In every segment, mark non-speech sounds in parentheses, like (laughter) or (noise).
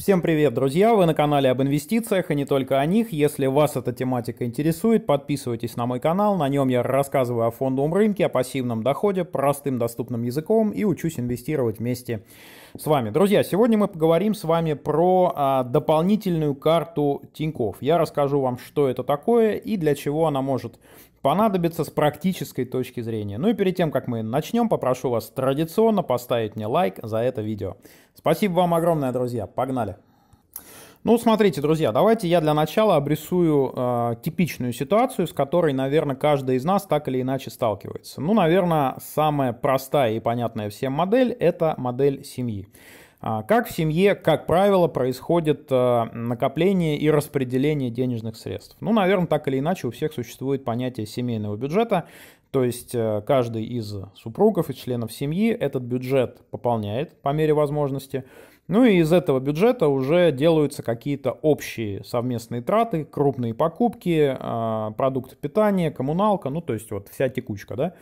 Всем привет, друзья! Вы на канале об инвестициях и не только о них. Если вас эта тематика интересует, подписывайтесь на мой канал. На нем я рассказываю о фондовом рынке, о пассивном доходе, простым доступным языком и учусь инвестировать вместе с вами. Друзья, сегодня мы поговорим с вами про а, дополнительную карту Тиньков. Я расскажу вам, что это такое и для чего она может понадобится с практической точки зрения. Ну и перед тем, как мы начнем, попрошу вас традиционно поставить мне лайк за это видео. Спасибо вам огромное, друзья. Погнали! Ну, смотрите, друзья, давайте я для начала обрисую э, типичную ситуацию, с которой, наверное, каждый из нас так или иначе сталкивается. Ну, наверное, самая простая и понятная всем модель – это модель семьи. А, как в семье, как правило, происходит а, накопление и распределение денежных средств? Ну, наверное, так или иначе у всех существует понятие семейного бюджета, то есть э, каждый из супругов и членов семьи этот бюджет пополняет по мере возможности – ну и из этого бюджета уже делаются какие-то общие совместные траты, крупные покупки, а, продукты питания, коммуналка, ну то есть вот вся текучка, да.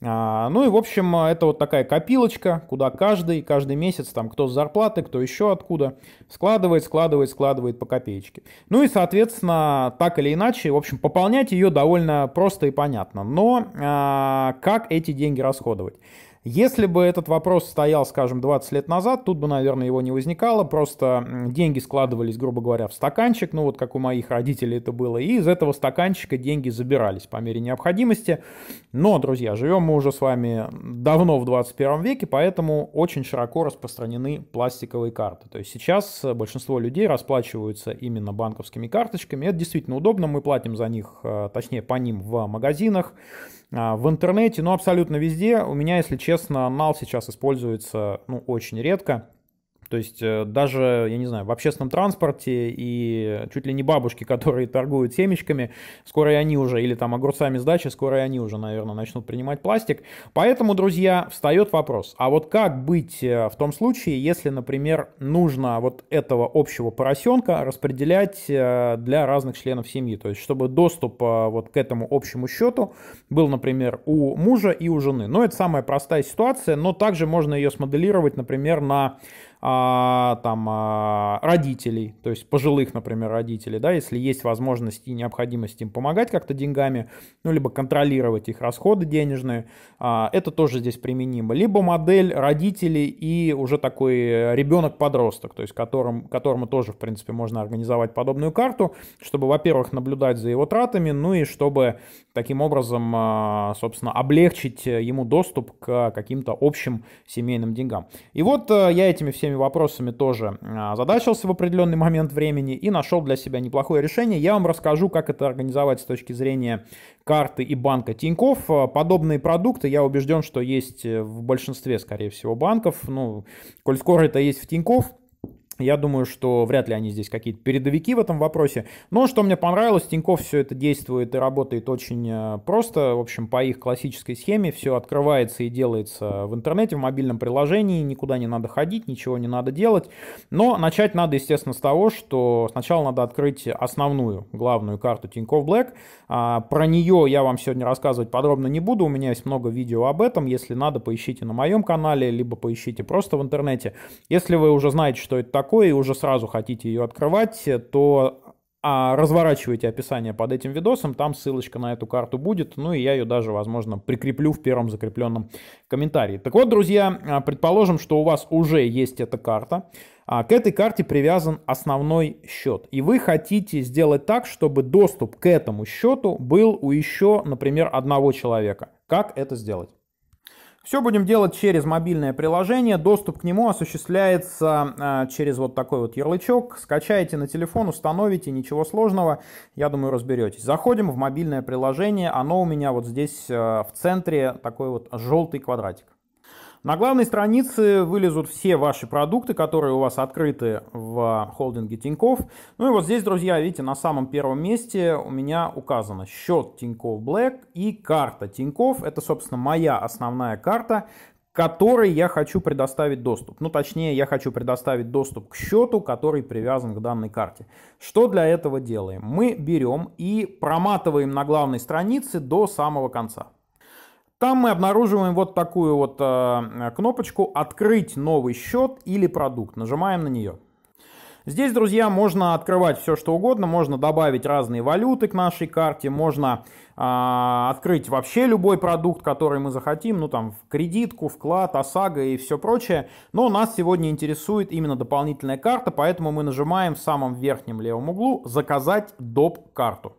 А, ну и в общем это вот такая копилочка, куда каждый, каждый месяц там кто с зарплаты, кто еще откуда, складывает, складывает, складывает по копеечке. Ну и соответственно так или иначе, в общем пополнять ее довольно просто и понятно. Но а, как эти деньги расходовать? Если бы этот вопрос стоял, скажем, 20 лет назад, тут бы, наверное, его не возникало, просто деньги складывались, грубо говоря, в стаканчик, ну вот как у моих родителей это было, и из этого стаканчика деньги забирались по мере необходимости. Но, друзья, живем мы уже с вами давно в 21 веке, поэтому очень широко распространены пластиковые карты. То есть сейчас большинство людей расплачиваются именно банковскими карточками. Это действительно удобно, мы платим за них, э, точнее, по ним в магазинах, а, в интернете, но абсолютно везде. У меня, если честно, честно, анал сейчас используется ну, очень редко. То есть э, даже, я не знаю, в общественном транспорте и чуть ли не бабушки, (laughs) которые торгуют семечками, скоро и они уже, или там огурцами с дачи, скоро и они уже, наверное, начнут принимать пластик. Поэтому, друзья, встает вопрос, а вот как быть э, в том случае, если, например, нужно вот этого общего поросенка распределять э, для разных членов семьи, то есть чтобы доступ вот к этому общему счету был, например, у мужа и у жены. Но это самая простая ситуация, но также можно ее смоделировать, например, на а, там, а, родителей, то есть пожилых, например, родителей, да, если есть возможность и необходимость им помогать как-то деньгами, ну, либо контролировать их расходы денежные, а, это тоже здесь применимо. Либо модель родителей и уже такой э, ребенок-подросток, то есть которым, которому тоже, в принципе, можно организовать подобную карту, чтобы, во-первых, наблюдать за его тратами, ну и чтобы таким образом, а, собственно, облегчить э, ему доступ к каким-то общим семейным деньгам. И вот э, я этими всеми этими вопросами тоже а, задачился в определенный момент времени и нашел для себя неплохое решение. Я вам расскажу, как это организовать с точки зрения карты и банка Тиньков. А, подобные продукты, я убежден, что есть э, в большинстве, скорее всего, банков. Ну, коль скоро это есть в Тиньков, я думаю, что вряд ли они здесь какие-то передовики в этом вопросе. Но что мне понравилось, Тиньков все это действует и работает очень э, просто. В общем, по их классической схеме все открывается и делается в интернете, в мобильном приложении. Никуда не надо ходить, ничего не надо делать. Но начать надо, естественно, с того, что сначала надо открыть основную, главную карту Тиньков Black. А, про нее я вам сегодня рассказывать подробно не буду. У меня есть много видео об этом. Если надо, поищите на моем канале, либо поищите просто в интернете. Если вы уже знаете, что это такое, такое и уже сразу хотите ее открывать, то а разворачивайте описание под этим видосом, там ссылочка на эту карту будет, ну и я ее даже, возможно, прикреплю в первом закрепленном комментарии. Так вот, друзья, а, предположим, что у вас уже есть эта карта, а к этой карте привязан основной счет, и вы хотите сделать так, чтобы доступ к этому счету был у еще, например, одного человека. Как это сделать? Все будем делать через мобильное приложение. Доступ к нему осуществляется а, через вот такой вот ярлычок. Скачаете на телефон, установите, ничего сложного. Я думаю, разберетесь. Заходим в мобильное приложение. Оно у меня вот здесь а, в центре, такой вот желтый квадратик. На главной странице вылезут все ваши продукты, которые у вас открыты в холдинге Тиньков. Ну и вот здесь, друзья, видите, на самом первом месте у меня указано счет Тиньков Black и карта Тиньков. Это, собственно, моя основная карта, которой я хочу предоставить доступ. Ну, точнее, я хочу предоставить доступ к счету, который привязан к данной карте. Что для этого делаем? Мы берем и проматываем на главной странице до самого конца. Там мы обнаруживаем вот такую вот э, кнопочку «Открыть новый счет или продукт». Нажимаем на нее. Здесь, друзья, можно открывать все, что угодно. Можно добавить разные валюты к нашей карте. Можно э, открыть вообще любой продукт, который мы захотим. Ну, там, кредитку, вклад, ОСАГО и все прочее. Но нас сегодня интересует именно дополнительная карта. Поэтому мы нажимаем в самом верхнем левом углу «Заказать доп. карту».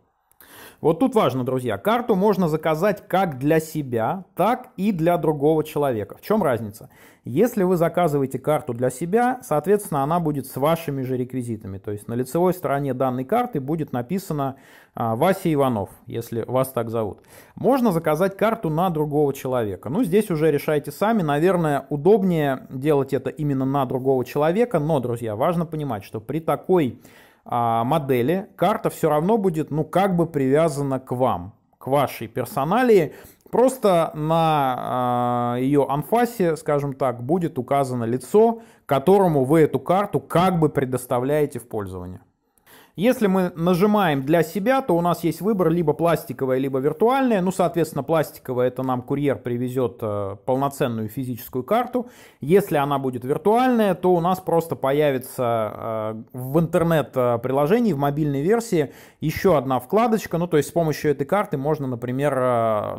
Вот тут важно, друзья, карту можно заказать как для себя, так и для другого человека. В чем разница? Если вы заказываете карту для себя, соответственно, она будет с вашими же реквизитами. То есть на лицевой стороне данной карты будет написано а, «Вася Иванов», если вас так зовут. Можно заказать карту на другого человека. Ну, здесь уже решайте сами. Наверное, удобнее делать это именно на другого человека. Но, друзья, важно понимать, что при такой а, модели, карта все равно будет, ну, как бы привязана к вам, к вашей персоналии. Просто на э, а, ее анфасе, скажем так, будет указано лицо, которому вы эту карту как бы предоставляете в пользование. Если мы нажимаем для себя, то у нас есть выбор либо пластиковая, либо виртуальная. Ну, соответственно, пластиковая это нам курьер привезет э, полноценную физическую карту. Если она будет виртуальная, то у нас просто появится э, в интернет-приложении, э, в мобильной версии еще одна вкладочка. Ну, то есть с помощью этой карты можно, например,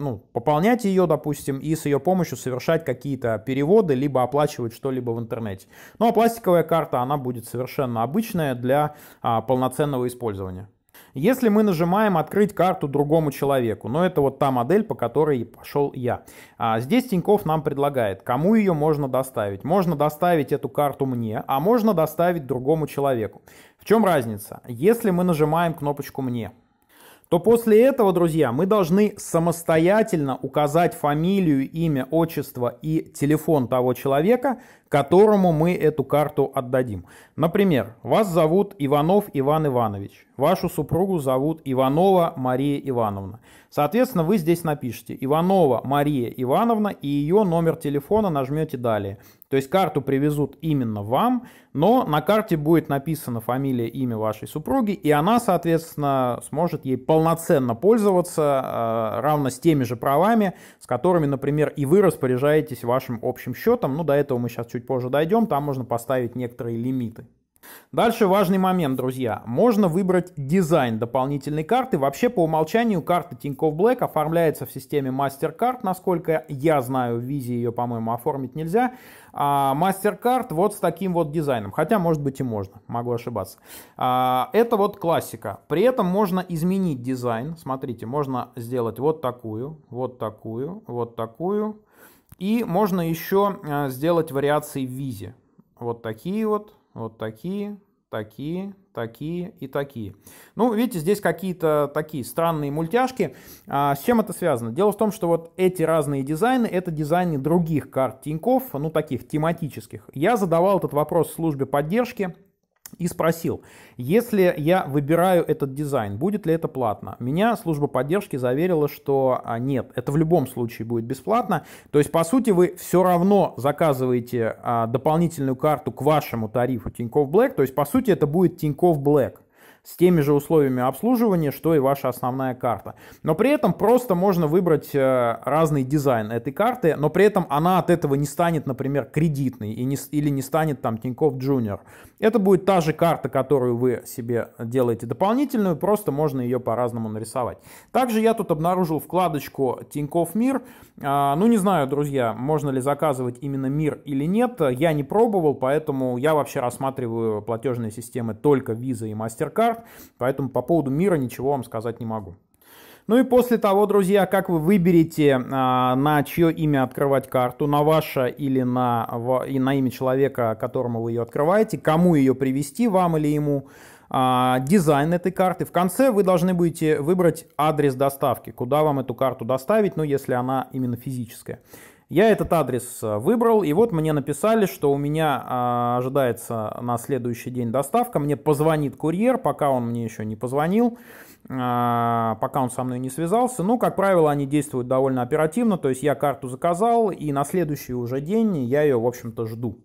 ну, пополнять ее, допустим, и с ее помощью совершать какие-то переводы, либо оплачивать что-либо в интернете. Ну, а пластиковая карта, она будет совершенно обычная для а, полноценной полноценного использования. Если мы нажимаем «Открыть карту другому человеку», но ну, это вот та модель, по которой пошел я, а здесь Тиньков нам предлагает, кому ее можно доставить. Можно доставить эту карту мне, а можно доставить другому человеку. В чем разница? Если мы нажимаем кнопочку «Мне», то после этого, друзья, мы должны самостоятельно указать фамилию, имя, отчество и телефон того человека, которому мы эту карту отдадим. Например, вас зовут Иванов Иван Иванович, вашу супругу зовут Иванова Мария Ивановна. Соответственно, вы здесь напишите Иванова Мария Ивановна и ее номер телефона нажмете «Далее». То есть карту привезут именно вам, но на карте будет написана фамилия, имя вашей супруги, и она, соответственно, сможет ей полноценно пользоваться, э, равно с теми же правами, с которыми, например, и вы распоряжаетесь вашим общим счетом. Ну, до этого мы сейчас чуть чуть позже дойдем, там можно поставить некоторые лимиты. Дальше важный момент, друзья. Можно выбрать дизайн дополнительной карты. Вообще по умолчанию карта Тинькофф Блэк оформляется в системе MasterCard, насколько я знаю, в визе ее, по-моему, оформить нельзя. А MasterCard вот с таким вот дизайном. Хотя, может быть, и можно, могу ошибаться. А, это вот классика. При этом можно изменить дизайн. Смотрите, можно сделать вот такую, вот такую, вот такую и можно еще э, сделать вариации в визе. Вот такие вот, вот такие, такие, такие и такие. Ну, видите, здесь какие-то такие странные мультяшки. А, с чем это связано? Дело в том, что вот эти разные дизайны, это дизайны других карт Тинькофф, ну, таких тематических. Я задавал этот вопрос службе поддержки, и спросил, если я выбираю этот дизайн, будет ли это платно? Меня служба поддержки заверила, что а, нет, это в любом случае будет бесплатно. То есть, по сути, вы все равно заказываете а, дополнительную карту к вашему тарифу Тинькофф Блэк. То есть, по сути, это будет Тинькофф Блэк с теми же условиями обслуживания, что и ваша основная карта. Но при этом просто можно выбрать э, разный дизайн этой карты, но при этом она от этого не станет, например, кредитной и не, или не станет там Тинькофф Джуниор. Это будет та же карта, которую вы себе делаете дополнительную, просто можно ее по-разному нарисовать. Также я тут обнаружил вкладочку Тинькофф Мир. А, ну не знаю, друзья, можно ли заказывать именно Мир или нет. Я не пробовал, поэтому я вообще рассматриваю платежные системы только Visa и MasterCard миллиард, поэтому по поводу мира ничего вам сказать не могу. Ну и после того, друзья, как вы выберете, а, на чье имя открывать карту, на ваше или на, и на имя человека, которому вы ее открываете, кому ее привести, вам или ему, а, дизайн этой карты. В конце вы должны будете выбрать адрес доставки, куда вам эту карту доставить, ну если она именно физическая. Я этот адрес э, выбрал, и вот мне написали, что у меня а, ожидается на следующий день доставка. Мне позвонит курьер, пока он мне еще не позвонил, а, пока он со мной не связался. Ну, как правило, они действуют довольно оперативно, то есть я карту заказал, и на следующий уже день я ее, в общем-то, жду.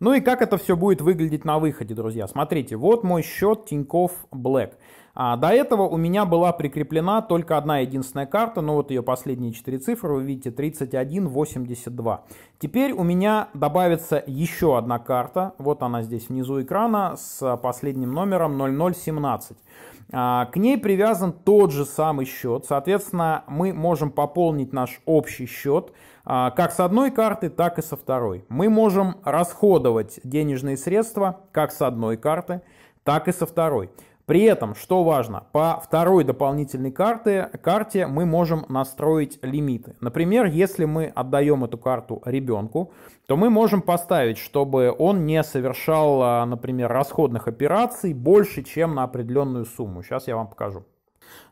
Ну и как это все будет выглядеть на выходе, друзья. Смотрите, вот мой счет Тиньков Black. А, до этого у меня была прикреплена только одна единственная карта, но ну вот ее последние четыре цифры, вы видите, 3182. Теперь у меня добавится еще одна карта, вот она здесь внизу экрана, с последним номером 0017. А, к ней привязан тот же самый счет. Соответственно, мы можем пополнить наш общий счет а, как с одной карты, так и со второй. Мы можем расходовать денежные средства как с одной карты, так и со второй. При этом, что важно, по второй дополнительной карте, карте мы можем настроить лимиты. Например, если мы отдаем эту карту ребенку, то мы можем поставить, чтобы он не совершал, а, например, расходных операций больше, чем на определенную сумму. Сейчас я вам покажу.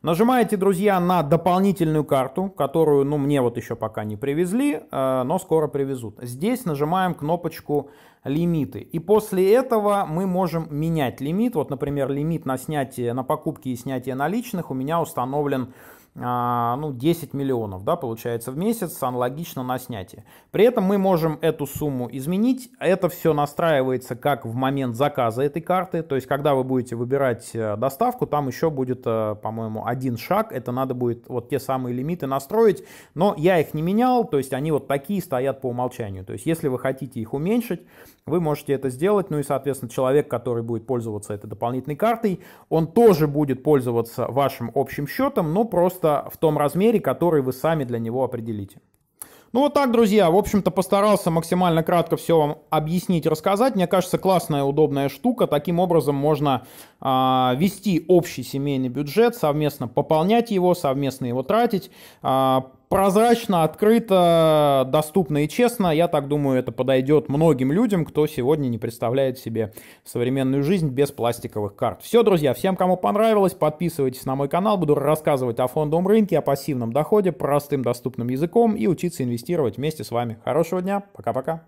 Нажимаете, друзья, на дополнительную карту, которую, ну, мне вот еще пока не привезли, э, но скоро привезут. Здесь нажимаем кнопочку лимиты. И после этого мы можем менять лимит. Вот, например, лимит на снятие, на покупки и снятие наличных у меня установлен а, ну, 10 миллионов, да, получается, в месяц, аналогично на снятие. При этом мы можем эту сумму изменить, это все настраивается как в момент заказа этой карты, то есть, когда вы будете выбирать э, доставку, там еще будет, э, по-моему, один шаг, это надо будет вот те самые лимиты настроить, но я их не менял, то есть, они вот такие стоят по умолчанию, то есть, если вы хотите их уменьшить, вы можете это сделать, ну и, соответственно, человек, который будет пользоваться этой дополнительной картой, он тоже будет пользоваться вашим общим счетом, но просто просто в том размере, который вы сами для него определите. Ну вот так, друзья, в общем-то постарался максимально кратко все вам объяснить, рассказать. Мне кажется, классная, удобная штука. Таким образом можно э, вести общий семейный бюджет, совместно пополнять его, совместно его тратить, э, прозрачно, открыто, доступно и честно. Я так думаю, это подойдет многим людям, кто сегодня не представляет себе современную жизнь без пластиковых карт. Все, друзья, всем, кому понравилось, подписывайтесь на мой канал. Буду рассказывать о фондовом рынке, о пассивном доходе простым доступным языком и учиться инвестировать вместе с вами. Хорошего дня, пока-пока.